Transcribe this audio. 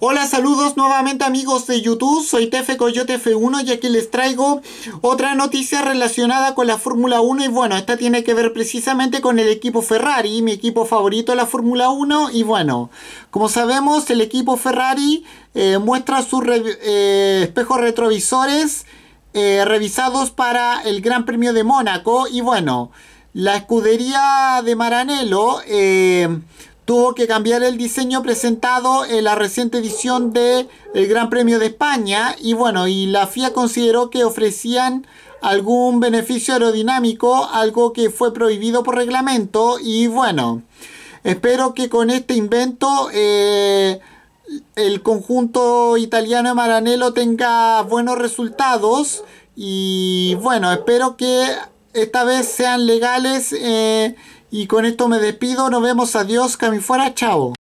Hola, saludos nuevamente amigos de YouTube, soy Tefe Coyote F1 y aquí les traigo otra noticia relacionada con la Fórmula 1 y bueno, esta tiene que ver precisamente con el equipo Ferrari, mi equipo favorito de la Fórmula 1 y bueno, como sabemos el equipo Ferrari eh, muestra sus eh, espejos retrovisores eh, revisados para el Gran Premio de Mónaco y bueno, la escudería de Maranello tuvo que cambiar el diseño presentado en la reciente edición del el Gran Premio de España y bueno, y la FIA consideró que ofrecían algún beneficio aerodinámico, algo que fue prohibido por reglamento y bueno, espero que con este invento eh, el conjunto italiano de Maranello tenga buenos resultados y bueno, espero que esta vez sean legales. Eh, y con esto me despido. Nos vemos. Adiós. Cami fuera. Chao.